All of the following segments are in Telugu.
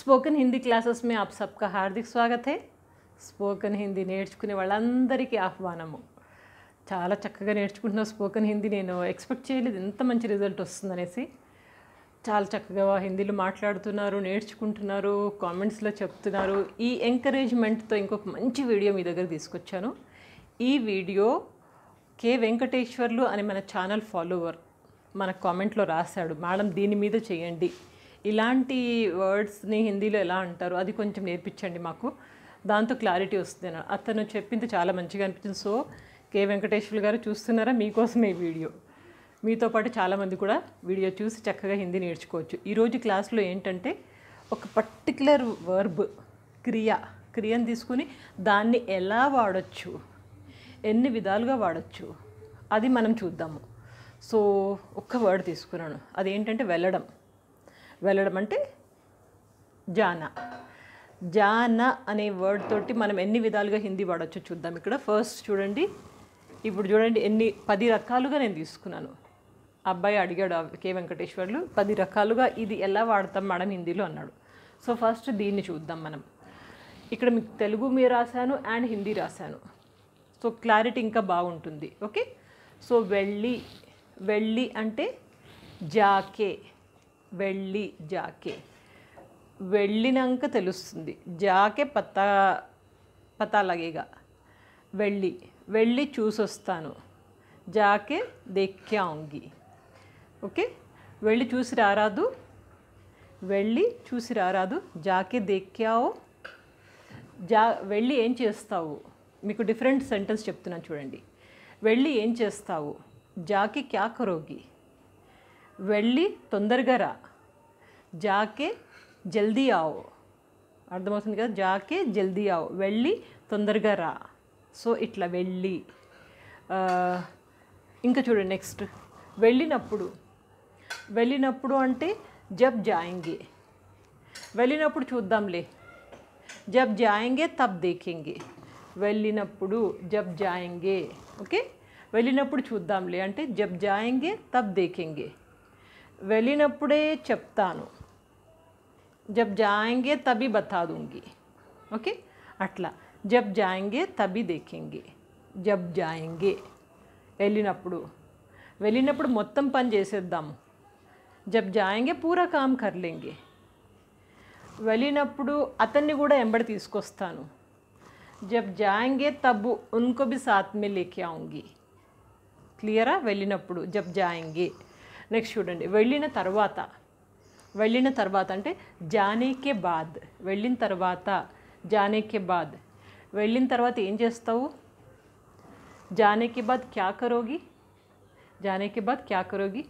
స్పోకెన్ హిందీ క్లాసెస్ మే ఆప్ సబ్కా హార్దిక్ స్వాగతే హే స్పోకెన్ హిందీ నేర్చుకునే వాళ్ళందరికీ ఆహ్వానము చాలా చక్కగా నేర్చుకుంటున్న స్పోకెన్ హిందీ నేను ఎక్స్పెక్ట్ చేయలేదు ఎంత మంచి రిజల్ట్ వస్తుందనేసి చాలా చక్కగా హిందీలో మాట్లాడుతున్నారు నేర్చుకుంటున్నారు కామెంట్స్లో చెప్తున్నారు ఈ ఎంకరేజ్మెంట్తో ఇంకొక మంచి వీడియో మీ దగ్గర తీసుకొచ్చాను ఈ వీడియో కే వెంకటేశ్వర్లు అనే మన ఛానల్ ఫాలోవర్ మన కామెంట్లో రాశాడు మేడం దీని మీద చేయండి ఇలాంటి వర్డ్స్ని హిందీలో ఎలా అంటారు అది కొంచెం నేర్పించండి మాకు దాంతో క్లారిటీ వస్తుంది అతను చెప్పింది చాలా మంచిగా అనిపించింది సో కే వెంకటేశ్వర్ గారు చూస్తున్నారా మీకోసం ఈ వీడియో మీతో పాటు చాలామంది కూడా వీడియో చూసి చక్కగా హిందీ నేర్చుకోవచ్చు ఈరోజు క్లాస్లో ఏంటంటే ఒక పర్టికులర్ వర్బ్ క్రియ క్రియను తీసుకుని దాన్ని ఎలా వాడచ్చు ఎన్ని విధాలుగా వాడచ్చు అది మనం చూద్దాము సో ఒక్క వర్డ్ తీసుకున్నాను అదేంటంటే వెళ్ళడం వెళ్ళడం అంటే జాన జాన అనే వర్డ్ తోటి మనం ఎన్ని విధాలుగా హిందీ వాడచ్చో చూద్దాం ఇక్కడ ఫస్ట్ చూడండి ఇప్పుడు చూడండి ఎన్ని పది రకాలుగా నేను తీసుకున్నాను అబ్బాయి అడిగాడు కే వెంకటేశ్వర్లు పది రకాలుగా ఇది ఎలా వాడతాం మేడం హిందీలో అన్నాడు సో ఫస్ట్ దీన్ని చూద్దాం మనం ఇక్కడ మీకు తెలుగు మీ రాశాను అండ్ హిందీ రాశాను సో క్లారిటీ ఇంకా బాగుంటుంది ఓకే సో వెళ్ళి వెళ్ళి అంటే జాకే వెళ్ళి జాకే వెళ్ళినాక తెలుస్తుంది జాకే పత్త పతా లగేగా వెళ్ళి వెళ్ళి చూసొస్తాను జాకే దెక్కాంగి ఓకే వెళ్ళి చూసి రారాదు వెళ్ళి చూసి రారాదు జాకే దెక్కావు జా వెళ్ళి ఏం చేస్తావు మీకు డిఫరెంట్ సెంటెన్స్ చెప్తున్నాను చూడండి వెళ్ళి ఏం చేస్తావు జాకి క్యా కరోగి వెళ్ళి తొందరగా రా జాకే జల్దీ ఆవు అర్థమవుతుంది కదా జాకే జల్దీ ఆవు వెళ్ళి తొందరగా రా సో ఇట్లా వెళ్ళి ఇంకా చూడండి నెక్స్ట్ వెళ్ళినప్పుడు వెళ్ళినప్పుడు అంటే జబ్ జాయింగే వెళ్ళినప్పుడు చూద్దాంలే జబ్ జాయింగే తబ్ దేఖింగే వెళ్ళినప్పుడు జబ్ జాయింగే ఓకే వెళ్ళినప్పుడు చూద్దాంలే అంటే జబ్ జాయింగే తబ్ దేఖింగే వెళ్ళినప్పుడుే చెప్తాను. जब जाएंगे तभी बता दूंगी। ओके? అట్ల. जब जाएंगे तभी देखेंगे। जब जाएंगे. వెళ్ళినప్పుడు వెళ్ళినప్పుడు మొత్తం పని చేసేద్దాం. जब जाएंगे पूरा काम कर लेंगे. వెళ్ళినప్పుడు అతన్ని కూడా ఎంబడ తీసుకొస్తాను. जब जाएंगे तब उनको भी साथ में लेके आऊंगी. క్లియర్ ఆ వెళ్ళినప్పుడు जब जाएंगे నెక్స్ట్ చూడండి వెళ్ళిన తర్వాత వెళ్ళిన తర్వాత అంటే జానేకే బాద్ వెళ్ళిన తర్వాత జానేకే బాద్ వెళ్ళిన తర్వాత ఏం చేస్తావు జానేకే బాద్ క్యా కరోగి జానేకే బాద్ క్యా కరోగి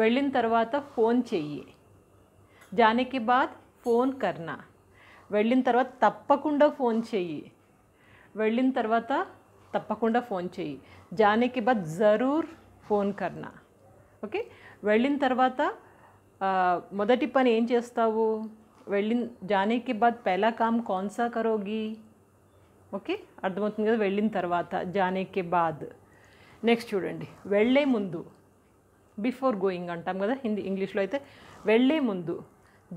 వెళ్ళిన తర్వాత ఫోన్ చెయ్యి జానేకే బాద్ ఫోన్ కర్నా వెళ్ళిన తర్వాత తప్పకుండా ఫోన్ చెయ్యి వెళ్ళిన తర్వాత తప్పకుండా ఫోన్ చెయ్యి జానేకే బాద్ జరూర్ ఫోన్ కర్నా ఓకే వెళ్ళిన తర్వాత మొదటి పని ఏం చేస్తావు వెళ్ళిన జానేకి బాద్ పెహలా కామ్ కాన్సా కరోగి ఓకే అర్థమవుతుంది కదా వెళ్ళిన తర్వాత జానేకి బాద్ నెక్స్ట్ చూడండి వెళ్ళే ముందు బిఫోర్ గోయింగ్ అంటాం కదా హిందీ ఇంగ్లీష్లో అయితే వెళ్ళే ముందు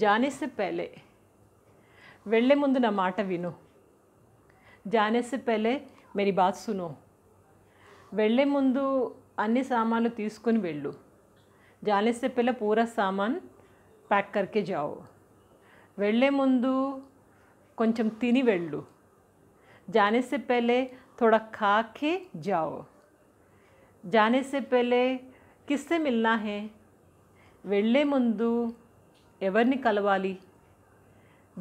జానేసి పెలే వెళ్ళే ముందు నా మాట విను జానేసి పెలే మేరీ బాత్ సునో వెళ్ళే ముందు అన్ని సామాన్లు తీసుకుని వెళ్ళు जाने से पहले पूरा सामान पैक करके जाओ वे मुझे तीनी वे जाने से पहले थोड़ा खा के जाओ जाने से पहले किससे मिलना है वे मुझे एवर् कलवाली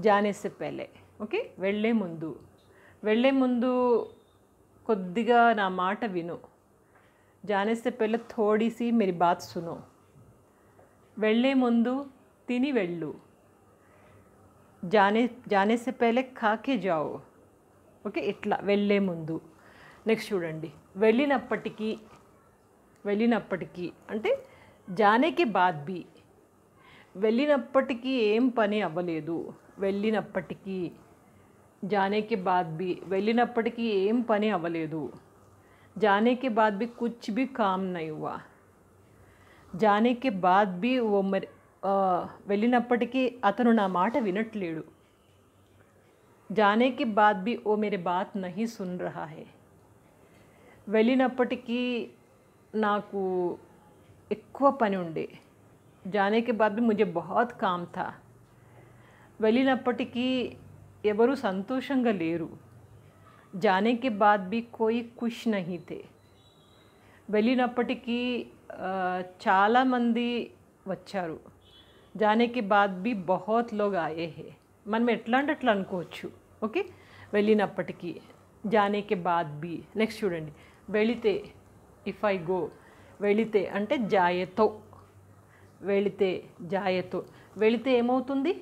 जाने से पहले ओके वे मुझे वे मुझे ना माट विनु जाने से पहले थोड़ी सी मेरी बात सुनो వెళ్ళే ముందు తిని వెళ్ళు జానే జానేసే పేలే కాకే జావు ఓకే ఇట్లా వెళ్ళే ముందు నెక్స్ట్ చూడండి వెళ్ళినప్పటికీ వెళ్ళినప్పటికీ అంటే జానేకి బాద్ బి వెళ్ళినప్పటికీ ఏం పని అవ్వలేదు వెళ్ళినప్పటికీ జానేకి బాద్ బి వెళ్ళినప్పటికీ ఏం పని అవ్వలేదు జానేకి బాద్ బి కుచ్ బి కామ్ నైవా जाने के बाद भी वो मर वेल्लपी अतु नाट विन जाने के बाद भी वो मेरे बात नहीं सुन रहा है वेल्लपी नाकू पनी जाने के बाद भी मुझे बहुत काम था वेल्लपी एवरू सतोष का लेर जाने के बाद भी कोई खुश नहीं थे वेल्लपी చాలామంది వచ్చారు జానేకి బాద్ బి బహోత్ లోగ్ ఆయే హే మనం ఎట్లా అంటే అట్లా అనుకోవచ్చు ఓకే వెళ్ళినప్పటికీ జానేకి బాద్ బి నెక్స్ట్ చూడండి వెళితే ఇఫ్ ఐ గో వెళితే అంటే జాయతో వెళితే జాయతో వెళితే ఏమవుతుంది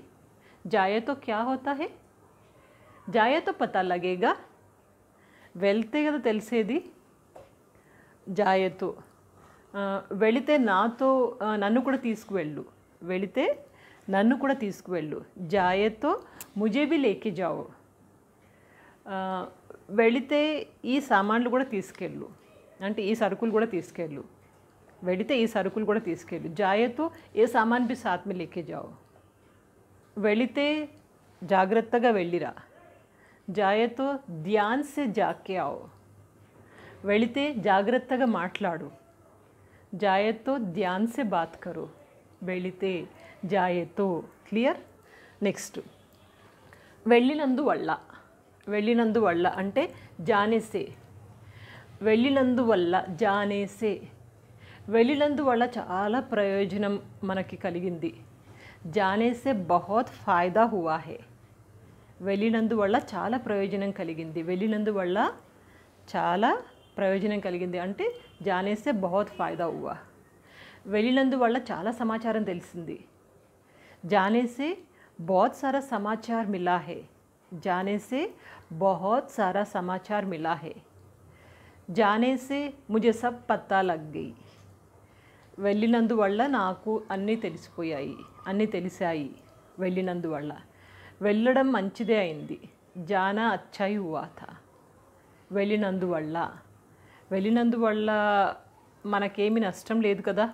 జాయతో క్యా హోతా హే జాయతో పతా లగేగా వెళ్తే కదా తెలిసేది జాయతో వెళితే నాతో నన్ను కూడా తీసుకువెళ్ళు వెళితే నన్ను కూడా తీసుకువెళ్ళు జాయతో ముజేబి లేకి జావు వెళితే ఈ సామాన్లు కూడా తీసుకెళ్ళు అంటే ఈ సరుకులు కూడా తీసుకెళ్ళు వెళితే ఈ సరుకులు కూడా తీసుకెళ్ళు జాయతో ఏ సామాన్ బి సాత్మ లేకే జావు వెళితే జాగ్రత్తగా వెళ్ళిరా జాయతో ధ్యాన్సే జాకే ఆవు వెళితే జాగ్రత్తగా మాట్లాడు జాయతో ధ్యాన్సే బాత్ కరో వెళితే జాయతో క్లియర్ నెక్స్ట్ వెళ్ళినందు వల్ల వెళ్ళినందు వల్ల అంటే జానేసే వెళ్ళినందు వల్ల జానేసే వెళ్ళినందు వల్ల చాలా ప్రయోజనం మనకి కలిగింది జానేసే బహోత్ ఫాయిదా హువాహే వెళ్ళినందు వల్ల చాలా ప్రయోజనం కలిగింది వెళ్ళినందు వల్ల చాలా ప్రయోజనం కలిగింది అంటే జానేస్తే బహుత్ ఫాయిదా హువా వల్ల చాలా సమాచారం తెలిసింది జానేసే బహుత్ సారా సమాచార్ మిలా హే జానేసే బహుత్ సారా సమాచార్ మిలా హే జానేసే ముజే సబ్ పత్తా లగ్ వెళ్ళినందు వెళ్ళినందువల్ల నాకు అన్నీ తెలిసిపోయాయి అన్నీ తెలిసాయి వెళ్ళినందువల్ల వెళ్ళడం మంచిదే అయింది జానా అచ్చాయి వెళ్ళినందు వెళ్ళినందువల్ల వెళ్ళినందువల్ల మనకేమి నష్టం లేదు కదా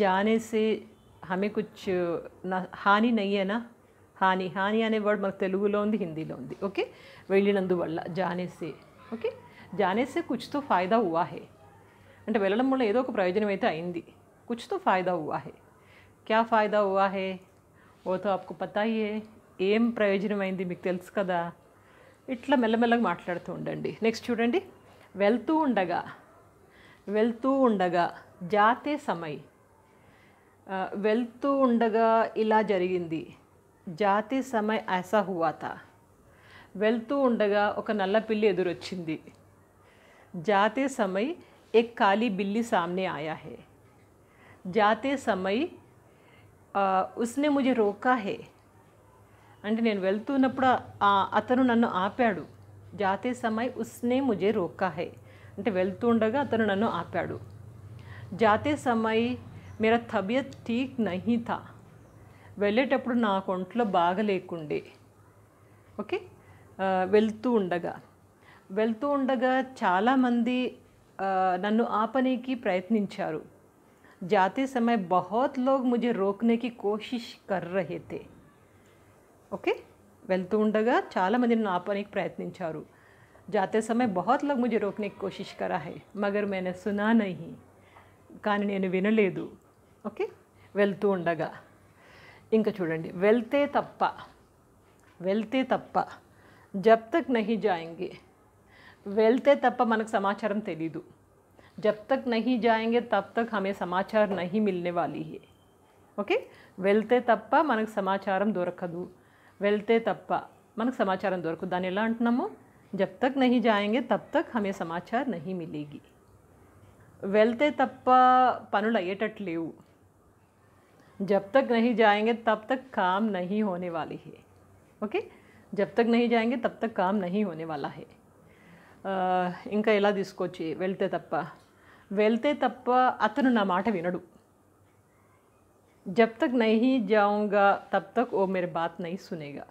జానేసే హమే కుచ్ హాని నయ్యేనా హాని హాని అనే వర్డ్ మనకు తెలుగులో ఉంది హిందీలో ఉంది ఓకే వెళ్ళినందువల్ల జానేసే ఓకే జానేసే కుచ్తో ఫాయిదా ఉవాహే అంటే వెళ్ళడం వల్ల ఏదో ఒక ప్రయోజనం అయితే అయింది కుచ్తో ఫాయిదా ఉవాహే క్యా ఫాయిదా హువా ఓతో ఆపుకు పతాయే ఏం ప్రయోజనం అయింది మీకు తెలుసు కదా ఇట్లా మెల్లమెల్లగా మాట్లాడుతూ ఉండండి నెక్స్ట్ చూడండి వెళ్తూ ఉండగా వెళ్తూ ఉండగా జాతే సమయ్ వెళ్తూ ఉండగా ఇలా జరిగింది జాతే సమయ్ ఐసా హువాత వెళ్తూ ఉండగా ఒక నల్ల పిల్లి ఎదురొచ్చింది జాతే సమయ్ ఎక్ ఖాళీ బిల్లి సామ్నే ఆయా హే జాతే సమయ్ ఉస్నే ముజే రోకా హే అంటే నేను వెళ్తున్నప్పుడు అతను నన్ను ఆపాడు జాతే సమయ్ ఉస్నే ముజే రోకా హై అంటే వెళ్తుండగా అతను నన్ను ఆపాడు జాతే సమయ్ మేరా తబియత్ ఠీక్ నహీ వెళ్ళేటప్పుడు నాకు ఒంట్లో బాగలేకుండే ఓకే వెళ్తూ ఉండగా వెళ్తూ ఉండగా చాలామంది నన్ను ఆపనీకి ప్రయత్నించారు జాతీయ సమయ బహోత్ లోక్ ముజే రోక్నేకి కోషిష్ కర్ తే ఓకే వెల్తుండగా చాలా మంది నాపనికి ప్రయత్నించారు जाते समय बहुत लोग मुझे रोकने की कोशिश करा है मगर मैंने सुना नहीं कान नेनु వినలేదు ఓకే వెల్తుండగా ఇంకా చూడండి వెల్తే తప్ప వెల్తే తప్ప जब तक नहीं जाएंगे వెల్తే తప్ప మనకు సమాచారం తెలియదు जब तक नहीं जाएंगे तब तक हमें समाचार नहीं मिलने वाली है ओके వెల్తే తప్ప మనకు సమాచారం దొరకదు వెల్తే తప్ప మనకు సమాచారం దొరుకుదాం ఎలా అంటున్నామో జబ్ తక్ నహీ జాయేంగే తబ్ తక్ హమే సమాచార్ నహీ మిలేగి వెల్తే తప్ప పనులయ్యటట్లేవు జబ్ తక్ నహీ జాయేంగే తబ్ తక్ kaam నహీ హోనే వాలి హై ఓకే జబ్ తక్ నహీ జాయేంగే తబ్ తక్ kaam నహీ హోనే వాలా హై ఆ ఇంక ఎలా దీస్కొచ్చి వెల్తే తప్ప వెల్తే తప్ప అతున నా మాట వినడు जब तक नहीं जाऊंगा तब तक वो मेरी बात नहीं सुनेगा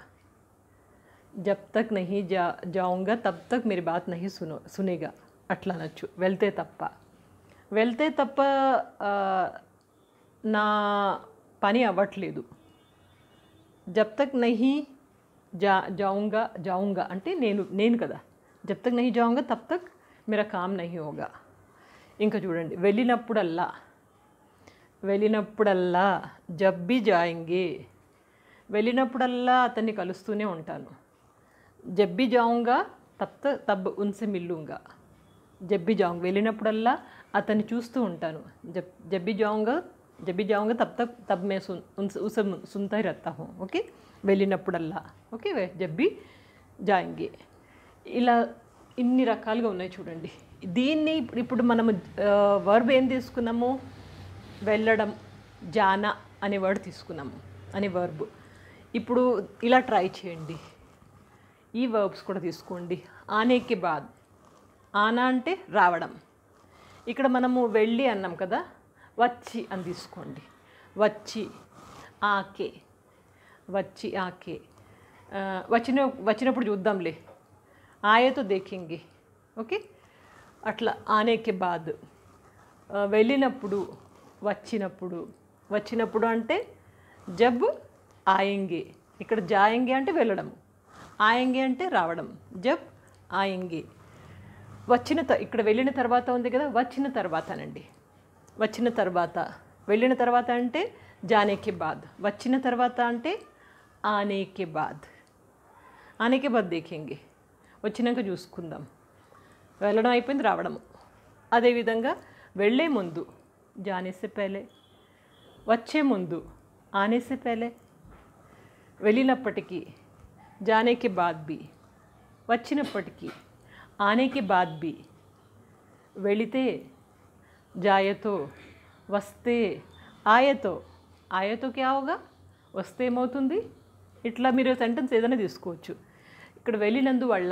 జబ్ తక్ నహి జా జావుంగా తబ్ తక్ మీరు బాత్ నహి సునో సునేగా అట్లా అనొచ్చు వెళ్తే తప్ప వెళ్తే తప్ప నా పని అవ్వట్లేదు జబ్ తక్ నహి జా జావుంగా జావుంగా అంటే నేను నేను కదా జబ్ తక్ నహి జావుంగా తబ్ తక్ మేరా కామ్ నహి హోగా ఇంకా చూడండి వెళ్ళినప్పుడల్లా వెళ్ళినప్పుడల్లా జబ్బి జాయింగి వెళ్ళినప్పుడల్లా అతన్ని కలుస్తూనే ఉంటాను జబ్బి జాంగా తప్త తబ్ ఉన్సి మిల్లుంగా జబ్బి జాంగ్ వెళ్ళినప్పుడల్లా అతన్ని చూస్తూ ఉంటాను జబ్ జబ్బి జాంగా జబ్బి జాంగా తప్త తబ్ మే ఉన్స సున్తా రత్తాము ఓకే వెళ్ళినప్పుడల్లా ఓకే జబ్బి జాయింగి ఇలా ఇన్ని రకాలుగా ఉన్నాయి చూడండి దీన్ని ఇప్పుడు మనము వర్బ్ ఏం తీసుకున్నాము వెళ్ళడం జాన అనే వర్డ్ తీసుకున్నాం అనే వర్బ్ ఇప్పుడు ఇలా ట్రై చేయండి ఈ వర్బ్స్ కూడా తీసుకోండి ఆనేకి బాద్ ఆనా అంటే రావడం ఇక్కడ మనము వెళ్ళి అన్నాం కదా వచ్చి అని తీసుకోండి వచ్చి ఆకే వచ్చి ఆకే వచ్చిన వచ్చినప్పుడు చూద్దాంలే ఆయతో దేకింగి ఓకే అట్లా ఆనేకి బాద్ వెళ్ళినప్పుడు వచ్చినప్పుడు వచ్చినప్పుడు అంటే జబ్ ఆయంగి ఇక్కడ జాయంగి అంటే వెళ్ళడం ఆయంగి అంటే రావడం జబ్ ఆయంగి వచ్చిన ఇక్కడ వెళ్ళిన తర్వాత ఉంది కదా వచ్చిన తర్వాతనండి వచ్చిన తర్వాత వెళ్ళిన తర్వాత అంటే జానేకి బాద్ వచ్చిన తర్వాత అంటే ఆనేకి బాద్ ఆనేకి బాద్ దేఖింగి వచ్చినాక చూసుకుందాం వెళ్ళడం అయిపోయింది రావడము అదేవిధంగా వెళ్ళే ముందు जाने వచ్చే ముందు ఆనేసే పేలే వెళ్ళినప్పటికీ జానేకి బాద్ బి వచ్చినప్పటికీ ఆనేకి బాద్ బి వెళితే జాయతో వస్తే ఆయతో ఆయతో క్యావుగా వస్తే ఏమవుతుంది ఇట్లా మీరు సెంటెన్స్ ఏదైనా తీసుకోవచ్చు ఇక్కడ వెళ్ళినందువల్ల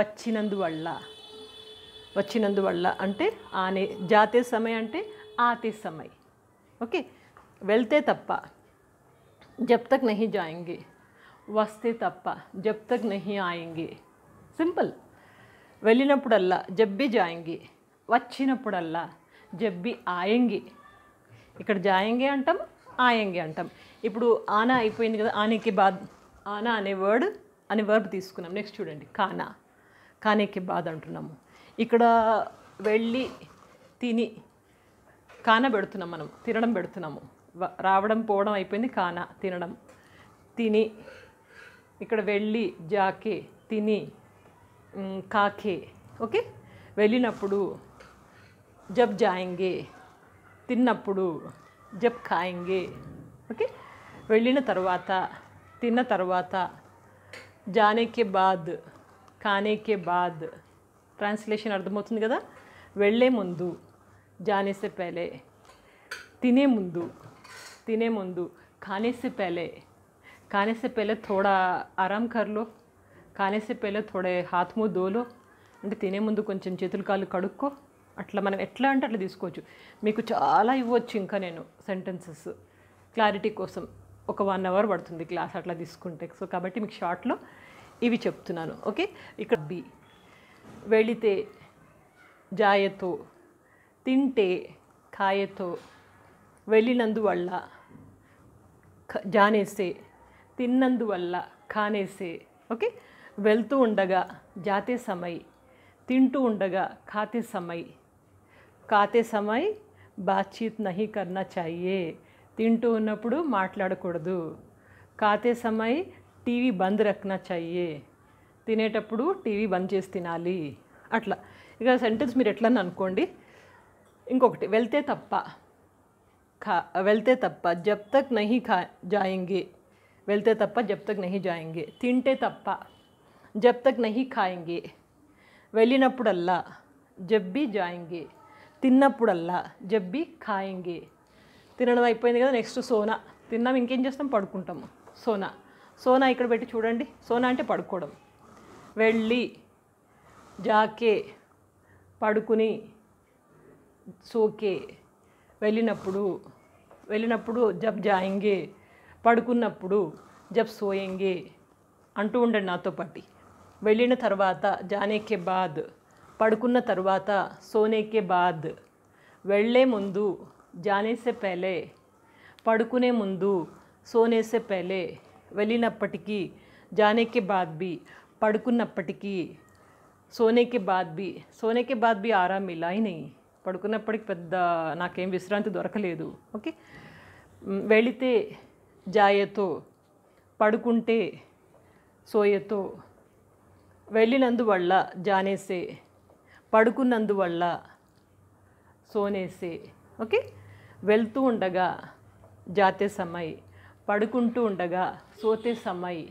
వచ్చినందువల్ల వచ్చినందువల్ల అంటే ఆనే జాతే సమయ అంటే ఆతే సమయ ఓకే వెళ్తే తప్ప జబ్ తక్ నహి జాయింగి వస్తే తప్ప జబ్ తక్ నహి ఆయంగే సింపుల్ వెళ్ళినప్పుడల్లా జబ్బి జాయింగి వచ్చినప్పుడల్లా జబ్బి ఆయంగి ఇక్కడ జాయింగి అంటాం ఆయంగి అంటాం ఇప్పుడు ఆనా అయిపోయింది కదా ఆనేకి బాద్ ఆనా అనే వర్డ్ అనే వర్బ్ తీసుకున్నాం నెక్స్ట్ చూడండి కానా కానేకి బాధ అంటున్నాము ఇక్కడ వెళ్ళి తిని కాన పెడుతున్నాం మనం తినడం పెడుతున్నాము రావడం పోవడం అయిపోయింది కాన తినడం తిని ఇక్కడ వెళ్ళి జాకే తిని కాకే ఓకే వెళ్ళినప్పుడు జబ్ జాయింగే తిన్నప్పుడు జబ్ ఖాయింగే ఓకే వెళ్ళిన తర్వాత తిన్న తర్వాత జానేకే బాద్ కానేకే బాద్ ట్రాన్స్లేషన్ అర్థమవుతుంది కదా వెళ్ళే ముందు జానేసే పేలే తినే ముందు తినే ముందు కానేసే పేలే కానేసే పేలే థోడా ఆరామ్ కర్లో కానేసే పేలే థోడే హాత్ము దోలో అంటే తినే ముందు కొంచెం చేతులు కాళ్ళు కడుక్కో అట్లా మనం ఎట్లా అంటే అట్లా తీసుకోవచ్చు మీకు చాలా ఇవ్వచ్చు ఇంకా నేను సెంటెన్సెస్ క్లారిటీ కోసం ఒక వన్ అవర్ పడుతుంది క్లాస్ అట్లా తీసుకుంటే సో కాబట్టి మీకు షార్ట్లో ఇవి చెప్తున్నాను ఓకే ఇక్కడ బి వెళితే జాయతో తింటే కాయతో వెళ్ళినందువల్ల జానేసే తిన్నందువల్ల కానేసే ఓకే వెళ్తూ ఉండగా జాతే సమయ్ తింటూ ఉండగా ఖాతే సమయ్ కాతే సమయ్ బాతచీత్ నహి కర్నా చాయే తింటూ ఉన్నప్పుడు మాట్లాడకూడదు కాతే సమయ్ టీవీ బంద్ రక్నా చాయే తినేటప్పుడు టీవీ బంద్ చేసి తినాలి అట్లా ఇక సెంటెన్స్ మీరు ఎట్లని అనుకోండి ఇంకొకటి వెళ్తే తప్ప ఖా వెళ్తే తప్ప జబ్ తక్ నహి ఖా జాయింగే వెళ్తే తప్ప జబ్ తక్ నహి జాయింగే తింటే తప్ప జబ్ తక్ నహి ఖాయింగే వెళ్ళినప్పుడల్లా జబ్బి జాయింగే తిన్నప్పుడల్లా జబ్బి ఖాయింగే తినడం అయిపోయింది కదా నెక్స్ట్ సోనా తిన్నాం ఇంకేం చేస్తాం పడుకుంటాము సోనా సోనా ఇక్కడ పెట్టి చూడండి సోనా అంటే పడుకోవడం వెళ్ళి जाके పడుకుని సోకే వెళ్ళినప్పుడు వెళ్ళినప్పుడు జప్ जाएंगे పడుకున్నప్పుడు జప్ सोएंगे అంటూ ఉండ నాతో పట్టి వెళ్ళిన తర్వాత jaane ke baad పడుకున్న తర్వాత سونے के बाद వెళ్ళే ముందు jaane se pehle పడుకునే ముందు سونے से पहले వెళ్ళినప్పటికి jaane ke baad bhi పడుకున్నప్పటికీ సోనేకి బాద్ బి సోనేకి బి ఆరాం ఇలా అయినాయి పడుకున్నప్పటికి పెద్ద నాకేం విశ్రాంతి దొరకలేదు ఓకే వెళితే జాయతో పడుకుంటే సోయతో వెళ్ళినందువల్ల జానేసే పడుకున్నందువల్ల సోనేసే ఓకే వెళ్తూ ఉండగా జాతే సమయ్ పడుకుంటూ ఉండగా సోతే సమయ్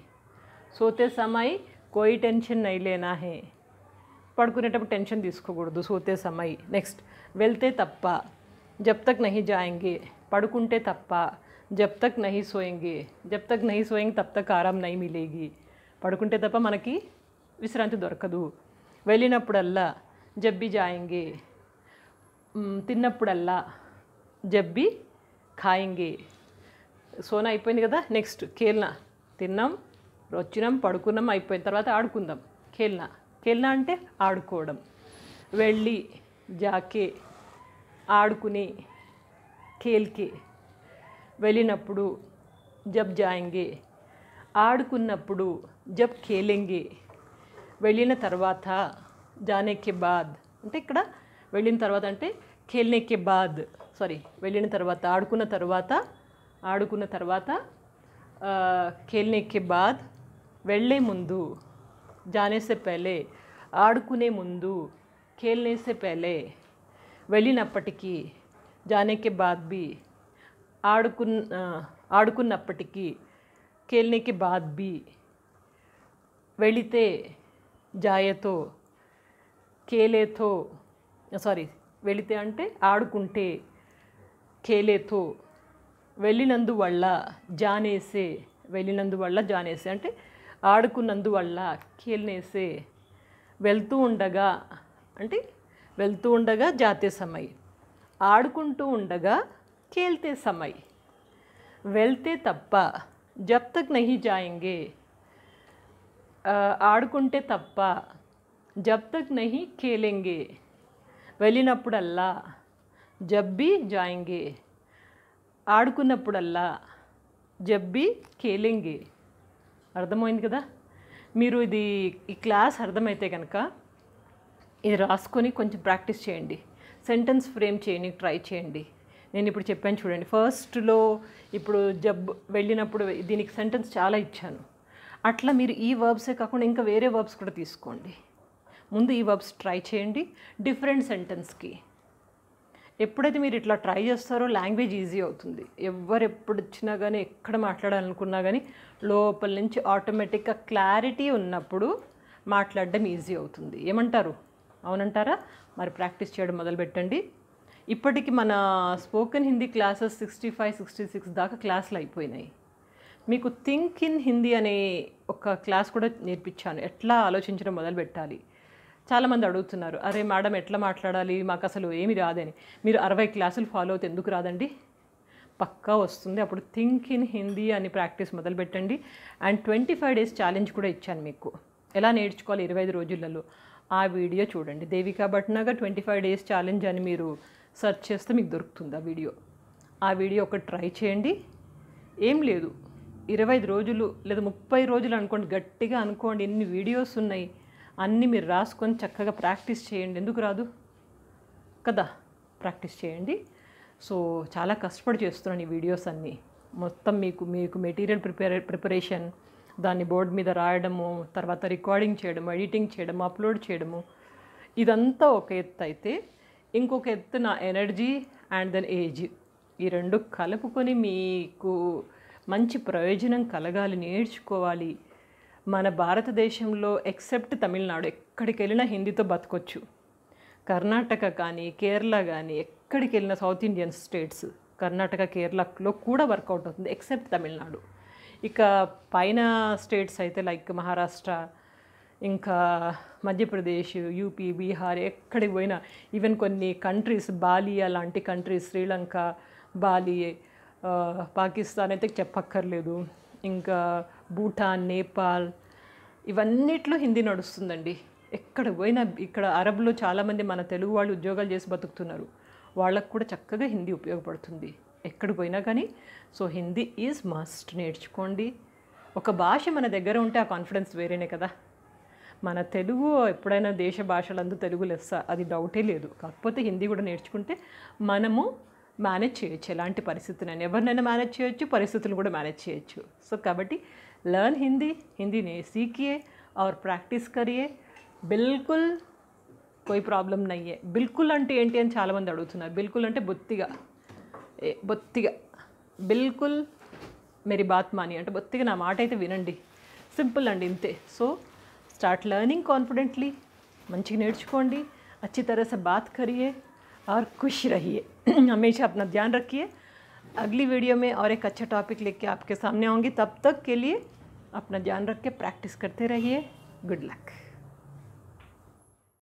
సోతే సమయ్ कोई టెన్షన్ नहीं लेना है పడుకునేటప్పుడు టెన్షన్ తీసుకోకూడదు సోతే సమయ్ నెక్స్ట్ వెళ్తే తప్ప జబ్ తక్ నహీ జాయింగే పడుకుంటే తప్ప జబ్ తక్ నహీ సోయింగే జబ్ తక్ నహీ సోయింగ్ తబ్ తక్ ఆరాం నహీ మిలేగి పడుకుంటే తప్ప మనకి విశ్రాంతి దొరకదు వెళ్ళినప్పుడల్లా జబ్బి జాయింగే తిన్నప్పుడల్లా జబ్బి ఖాయింగే సోనా అయిపోయింది కదా నెక్స్ట్ కేల్నా తిన్నాం వచ్చినాం పడుకున్నాం అయిపోయిన తర్వాత ఆడుకుందాం ఖేల్నా కెల్నా అంటే ఆడుకోవడం వెళ్ళి జాకే ఆడుకుని కేల్కే వెళ్ళినప్పుడు జబ్ జాయింగే ఆడుకున్నప్పుడు జబ్ కేలింగే వెళ్ళిన తర్వాత జానేకే బాద్ అంటే ఇక్కడ వెళ్ళిన తర్వాత అంటే ఖేల్నేకే బాద్ సారీ వెళ్ళిన తర్వాత ఆడుకున్న తర్వాత ఆడుకున్న తర్వాత ఖేల్నేకే బాద్ వెళ్ళే ముందు जाने से पहले ఆడుకునే ముందు खेलने से पहले వెళ్ళినప్పటికీ जाने के बाद भी ఆడుకున్న ఆడుకున్నప్పటికీ खेलने के बाद भी వెళితే జాయతో కేలేతో సారీ వెళితే అంటే ఆడుకుంటే కేలేతో వెళ్ళినందువల్ల జానేసే వెళ్ళినందువల్ల జానేసే అంటే ఆడుకునందు వళ్ళ కేల్నేసే వెల్తు ఉండగా అంటే వెల్తు ఉండగా జాత్య సమయ ఆడుకుంటూ ఉండగా కేల్తే సమయ వెల్తే తప్ప जब तक नहीं जाएंगे आడుకుంటే తప్ప जब तक नहीं खेलेंगे వెలినప్పుడు అల్ల జబ్బి जाएंगे ఆడుకున్నప్పుడు అల్ల జబ్బి కేలెంగే అర్థమైంది కదా మీరు ఇది ఈ క్లాస్ అర్థమైతే కనుక ఇది రాసుకొని కొంచెం ప్రాక్టీస్ చేయండి సెంటెన్స్ ఫ్రేమ్ చేయని ట్రై చేయండి నేను ఇప్పుడు చెప్పాను చూడండి ఫస్ట్లో ఇప్పుడు జబ్ వెళ్ళినప్పుడు దీనికి సెంటెన్స్ చాలా ఇచ్చాను అట్లా మీరు ఈ వర్బ్సే కాకుండా ఇంకా వేరే వర్బ్స్ కూడా తీసుకోండి ముందు ఈ వర్బ్స్ ట్రై చేయండి డిఫరెంట్ సెంటెన్స్కి ఎప్పుడైతే మీరు ఇట్లా ట్రై చేస్తారో లాంగ్వేజ్ ఈజీ అవుతుంది ఎవరు ఎప్పుడు వచ్చినా కానీ ఎక్కడ మాట్లాడాలనుకున్నా కానీ లోపల నుంచి ఆటోమేటిక్గా క్లారిటీ ఉన్నప్పుడు మాట్లాడడం ఈజీ అవుతుంది ఏమంటారు అవునంటారా మరి ప్రాక్టీస్ చేయడం మొదలుపెట్టండి ఇప్పటికి మన spoken Hindi classes sixty five sixty six దాకా క్లాసులు అయిపోయినాయి మీకు థింక్ ఇన్ హిందీ అనే ఒక క్లాస్ కూడా నేర్పించాను ఎట్లా ఆలోచించడం మొదలు పెట్టాలి చాలామంది అడుగుతున్నారు అరే మేడం ఎట్లా మాట్లాడాలి మాకు అసలు ఏమి రాదని మీరు అరవై క్లాసులు ఫాలో అవుతే ఎందుకు రాదండి పక్కా వస్తుంది అప్పుడు థింక్ ఇన్ హిందీ అని ప్రాక్టీస్ మొదలుపెట్టండి and twenty five days challenge కూడా ఇచ్చాను మీకు ఎలా నేర్చుకోవాలి ఇరవై ఐదు రోజులలో ఆ వీడియో చూడండి Devika Bhatnagar twenty five days challenge అని మీరు సెర్చ్ చేస్తే మీకు దొరుకుతుంది ఆ వీడియో ఆ వీడియో ఒకటి ట్రై చేయండి ఏం లేదు ఇరవై ఐదు రోజులు లేదా ముప్పై రోజులు అనుకోండి గట్టిగా అనుకోండి ఎన్ని వీడియోస్ ఉన్నాయి అన్నీ మీరు రాసుకొని చక్కగా ప్రాక్టీస్ చేయండి ఎందుకు రాదు కదా ప్రాక్టీస్ చేయండి సో చాలా కష్టపడి చేస్తున్నాను ఈ వీడియోస్ అన్నీ మొత్తం మీకు మీకు మెటీరియల్ ప్రిపేర్ ప్రిపరేషన్ దాన్ని బోర్డు మీద రాయడము తర్వాత రికార్డింగ్ చేయడము ఎడిటింగ్ చేయడము అప్లోడ్ చేయడము ఇదంతా ఒక ఎత్తు అయితే ఇంకొక ఎత్తు నా ఎనర్జీ అండ్ దెన్ ఏజ్ ఈ రెండు కలుపుకొని మీకు మంచి ప్రయోజనం కలగాలి నేర్చుకోవాలి మన భారతదేశంలో ఎక్సెప్ట్ తమిళనాడు ఎక్కడికి వెళ్ళినా హిందీతో బతకొచ్చు కర్ణాటక కానీ కేరళ కానీ ఎక్కడికి వెళ్ళిన సౌత్ ఇండియన్ స్టేట్స్ కర్ణాటక కేరళలో కూడా వర్కౌట్ అవుతుంది ఎక్సెప్ట్ తమిళనాడు ఇక పైన స్టేట్స్ అయితే లైక్ మహారాష్ట్ర ఇంకా మధ్యప్రదేశ్ యూపీ బీహార్ ఎక్కడికి పోయినా ఈవెన్ కొన్ని కంట్రీస్ బాలి అలాంటి కంట్రీస్ శ్రీలంక బాలి పాకిస్తాన్ అయితే చెప్పక్కర్లేదు ఇంకా భూటాన్ నేపాల్ ఇవన్నిట్లో హిందీ నడుస్తుందండి ఎక్కడ పోయినా ఇక్కడ అరబ్లో చాలామంది మన తెలుగు వాళ్ళు ఉద్యోగాలు చేసి బతుకుతున్నారు వాళ్ళకు కూడా చక్కగా హిందీ ఉపయోగపడుతుంది ఎక్కడ పోయినా కానీ సో హిందీ ఈజ్ మస్ట్ నేర్చుకోండి ఒక భాష మన దగ్గర ఉంటే ఆ కాన్ఫిడెన్స్ వేరేనే కదా మన తెలుగు ఎప్పుడైనా దేశ భాషలందు తెలుగు లెస్స అది డౌటే లేదు కాకపోతే హిందీ కూడా నేర్చుకుంటే మనము మేనేజ్ చేయొచ్చు ఎలాంటి పరిస్థితులను ఎవరినైనా మేనేజ్ చేయొచ్చు పరిస్థితులు కూడా మేనేజ్ చేయొచ్చు సో కాబట్టి लर्न हिंदी हिंदी ने सीखिए और प्रैक्टिस करिए बिल्कुल कोई प्रॉब्लम नहीं है बिल्कुल अंटे एंटी चाल चाला मंदी बिल्कुल अंत बुत्ति बुत्तिगा बिल्कुल मेरी बात मानिए अंटे बुत्तिगा ना माट अयिते सिंपल अंडी इंत सो स्टार्ट लर्निंग कॉन्फिडेंटली मंचिगा नेर्चुकोंडी अच्छी तरह से बात करिए और खुश रहिए हमेशा अपना ध्यान रखिए अगली वीडियो में और एक अच्छा टॉपिक लेके आपके सामने आऊँगी तब तक के लिए अपना ध्यान रख के प्रैक्टिस करते रहिए गुड लक